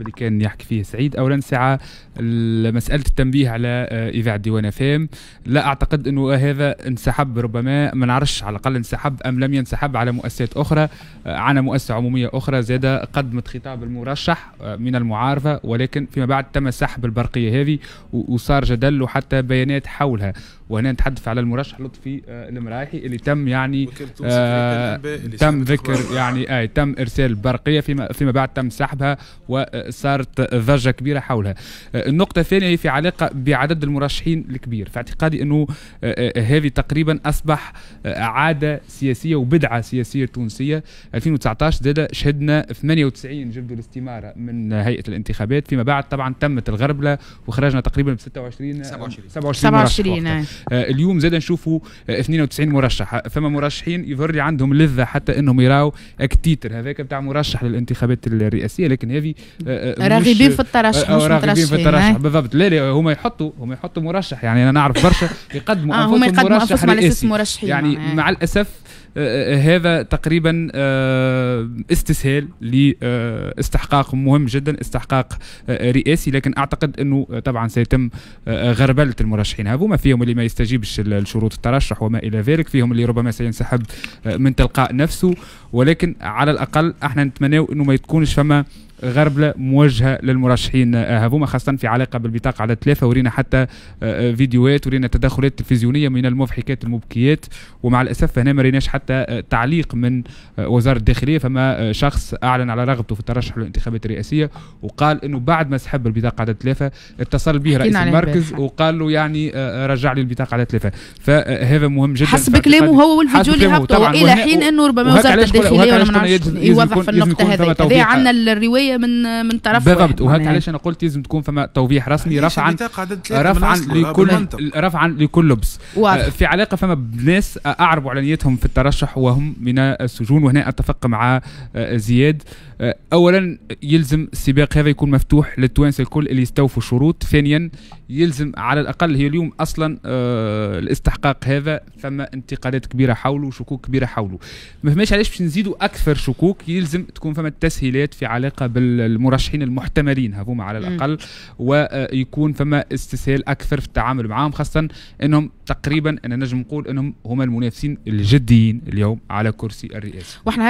اللي كان يحكي فيه سعيد اولا ساعه مساله التنبيه على اذاعه آه، ديوان افام لا اعتقد انه آه، هذا انسحب ربما ما نعرفش على الاقل انسحب ام لم ينسحب على مؤسسات اخرى آه، على مؤسسه عموميه اخرى زاد قدمت خطاب المرشح من المعارفه ولكن فيما بعد تم سحب البرقيه هذه وصار جدل وحتى بيانات حولها وهنا نتحدث على المرشح لطفي المرايحي اللي تم يعني آه تم ذكر يعني آه تم ارسال برقيه فيما فيما بعد تم سحبها و صارت ضجه كبيره حولها آه، النقطه الثانيه في علاقه بعدد المرشحين الكبير في اعتقادي انه آه، آه، هذه تقريبا اصبح عاده سياسيه وبدعه سياسيه تونسيه 2019 زاد شهدنا 98 جلدوا الاستماره من هيئه الانتخابات فيما بعد طبعا تمت الغربله وخرجنا تقريبا ب 26 27 27, 27 اليوم زاد نشوفوا 92 مرشح فما مرشحين يظهر لي عندهم لذه حتى انهم يراو اكتيتر هذاك بتاع مرشح للانتخابات الرئاسيه لكن هذه راغبين في الترشح مش راغبين في الترشح إيه؟ بالضبط لا لا هما يحطوا هما يحطوا مرشح يعني انا نعرف برشا يقدموا آه انفسهم يقدموا مرشح مرشحين يعني آه. مع الاسف آه، آه، هذا تقريبا استسهال لاستحقاق مهم جدا استحقاق رئاسي لكن اعتقد انه طبعا سيتم غربله المرشحين هذوما فيهم اللي ما يستجيبش لشروط الترشح وما الى ذلك فيهم اللي ربما سينسحب من تلقاء نفسه ولكن على الاقل احنا نتمناو انه ما تكونش فما غربله موجهه للمرشحين آه، هذوما خاصه في علاقه بالبطاقه على ثلاثه ورينا حتى آه، آه، فيديوهات ورينا تدخلات تلفزيونيه من المضحكات المبكيات ومع الاسف هنا ما ريناش حتى تعليق من وزاره الداخليه فما شخص اعلن على رغبته في الترشح للانتخابات الرئاسيه وقال انه بعد ما سحب البطاقه على ثلاثه اتصل به رئيس المركز وقال له يعني رجع لي البطاقه على ثلاثه فهذا مهم جدا حسب كلامه هو والفيديو اللي هبطه إلى حين انه ربما وزاره الداخليه ولا ما نعرفش يوضح في النقطه هذه عندنا الروايه شويه من من طرف بالضبط وهك علاش انا قلت لازم تكون فما توضيح رسمي يعني رفعا رفعا لكل رفعا لكل لبس واضح. آه، في علاقه فما ناس آه، اعربوا على نيتهم في الترشح وهم من السجون وهنا اتفق مع آه، زياد اولا يلزم السباق هذا يكون مفتوح للتوانسه الكل اللي يستوفوا الشروط ثانيا يلزم على الاقل هي اليوم اصلا الاستحقاق هذا ثم انتقادات كبيره حوله وشكوك كبيره حوله ما فماش علاش باش نزيدوا اكثر شكوك يلزم تكون فما تسهيلات في علاقه بالمرشحين المحتملين هذوما على الاقل م. ويكون فما استسهال اكثر في التعامل معهم خاصه انهم تقريبا انا نجم نقول انهم هما المنافسين الجديين اليوم على كرسي الرئاسه واحنا